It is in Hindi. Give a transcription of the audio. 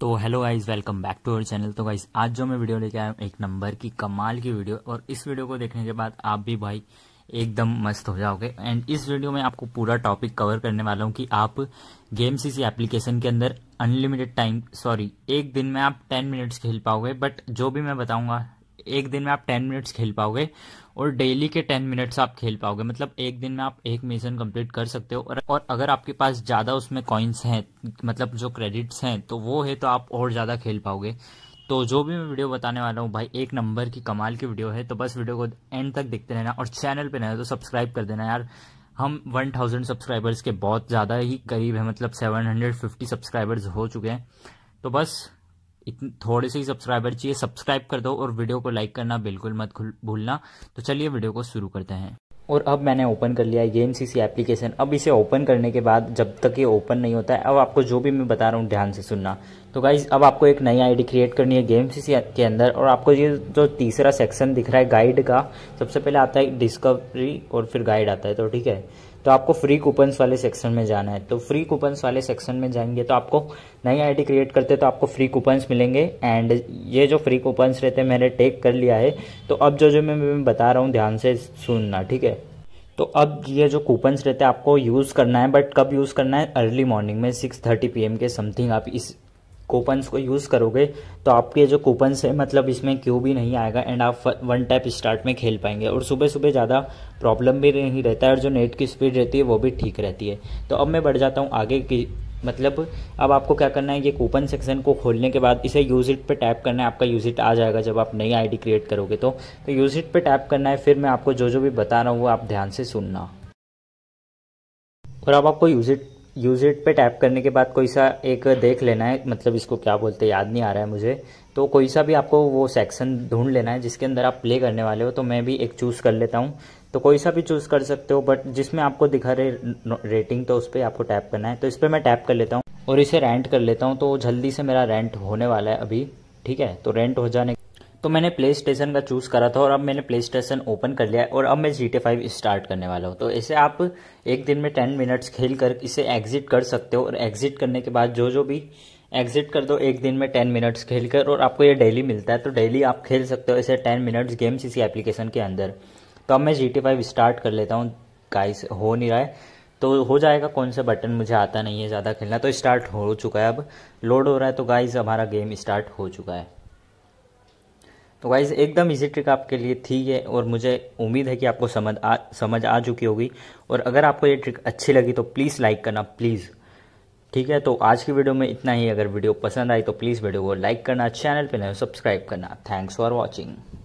तो hello guys welcome back to our channel तो गाइज आज जो मैं वीडियो लेके आया हूँ एक नंबर की कमाल की वीडियो और इस वीडियो को देखने के बाद आप भी भाई एकदम मस्त हो जाओगे एंड इस वीडियो में आपको पूरा टॉपिक कवर करने वाला हूँ कि आप गेम सी सी एप्लीकेशन के अंदर अनलिमिटेड टाइम सॉरी एक दिन में आप टेन मिनट्स खेल पाओगे बट जो भी मैं बताऊँगा एक दिन में आप टेन मिनट्स खेल पाओगे और डेली के टेन मिनट्स आप खेल पाओगे मतलब एक दिन में आप एक मिशन कंप्लीट कर सकते हो और, और अगर आपके पास ज़्यादा उसमें कॉइन्स हैं मतलब जो क्रेडिट्स हैं तो वो है तो आप और ज़्यादा खेल पाओगे तो जो भी मैं वीडियो बताने वाला हूँ भाई एक नंबर की कमाल की वीडियो है तो बस वीडियो को एंड तक देखते रहना और चैनल पर नए तो सब्सक्राइब कर देना यार हम 1000 सब्सक्राइबर्स के बहुत ज़्यादा ही करीब है मतलब 750 सब्सक्राइबर्स हो चुके हैं तो बस इतने थोड़े से ही सब्सक्राइबर चाहिए सब्सक्राइब कर दो और वीडियो को लाइक करना बिल्कुल मत भूलना तो चलिए वीडियो को शुरू करते हैं और अब मैंने ओपन कर लिया है गेम सी सी एप्लीकेशन अब इसे ओपन करने के बाद जब तक ये ओपन नहीं होता है अब आपको जो भी मैं बता रहा हूँ ध्यान से सुनना तो गाइज अब आपको एक नई आईडी क्रिएट करनी है गेम सी सी के अंदर और आपको ये जो तीसरा सेक्शन दिख रहा है गाइड का सबसे पहले आता है डिस्कवरी और फिर गाइड आता है तो ठीक है तो आपको फ्री कूपन्स वाले सेक्शन में जाना है तो फ्री कूपन्स वाले सेक्शन में जाएंगे तो आपको नई आईडी क्रिएट करते तो आपको फ्री कूपन्स मिलेंगे एंड ये जो फ्री कूपन्स रहते हैं मैंने टेक कर लिया है तो अब जो जो मैं, मैं बता रहा हूँ ध्यान से सुनना ठीक है तो अब ये जो कूपन्स रहते हैं आपको यूज़ करना है बट कब यूज़ करना है अर्ली मॉर्निंग में सिक्स थर्टी पी के समथिंग आप इस कूपन्स को यूज़ करोगे तो आपके जो कूपन्स है मतलब इसमें क्यों भी नहीं आएगा एंड आप वन टैप स्टार्ट में खेल पाएंगे और सुबह सुबह ज़्यादा प्रॉब्लम भी नहीं रहता है और जो नेट की स्पीड रहती है वो भी ठीक रहती है तो अब मैं बढ़ जाता हूँ आगे की मतलब अब आपको क्या करना है ये कूपन सेक्शन को खोलने के बाद इसे यूज इट पे टैप करना है आपका यूज इट आ जाएगा जब आप नई आईडी क्रिएट करोगे तो तो यूज इट पे टैप करना है फिर मैं आपको जो जो भी बता रहा हूँ वो आप ध्यान से सुनना और अब आपको यूज इट यूज़ इट पे टैप करने के बाद कोई सा एक देख लेना है मतलब इसको क्या बोलते हैं याद नहीं आ रहा है मुझे तो कोई सा भी आपको वो सेक्शन ढूंढ लेना है जिसके अंदर आप प्ले करने वाले हो तो मैं भी एक चूज़ कर लेता हूँ तो कोई सा भी चूज़ कर सकते हो बट जिसमें आपको दिखा रहे रेटिंग तो उस पर आपको टैप करना है तो इस पर मैं टैप कर लेता हूँ और इसे रेंट कर लेता हूँ तो जल्दी से मेरा रेंट होने वाला है अभी ठीक है तो रेंट हो जाने तो मैंने प्ले स्टेशन का चूज़ करा था और अब मैंने प्ले स्टेशन ओपन कर लिया है और अब मैं जी टी फाइव स्टार्ट करने वाला हूँ तो ऐसे आप एक दिन में टेन मिनट्स खेल कर इसे एग्जिट कर सकते हो और एग्जिट करने के बाद जो जो भी एग्जिट कर दो एक दिन में टेन मिनट्स खेल कर और आपको ये डेली मिलता है तो डेली आप खेल सकते हो ऐसे टेन मिनट्स गेम्स इसी एप्लीकेशन के अंदर तो अब मैं जी टी फाइव स्टार्ट कर लेता हूँ गाइस हो नहीं रहा है तो हो जाएगा कौन सा बटन मुझे आता नहीं है ज़्यादा खेलना तो स्टार्ट हो चुका है अब लोड हो रहा है तो गाइस हमारा गेम स्टार्ट हो चुका है तो वाइज एकदम इजी ट्रिक आपके लिए थी ये और मुझे उम्मीद है कि आपको समझ आ समझ आ चुकी होगी और अगर आपको ये ट्रिक अच्छी लगी तो प्लीज़ लाइक करना प्लीज़ ठीक है तो आज की वीडियो में इतना ही अगर वीडियो पसंद आई तो प्लीज़ वीडियो को लाइक करना चैनल पर नहीं सब्सक्राइब करना थैंक्स फॉर वॉचिंग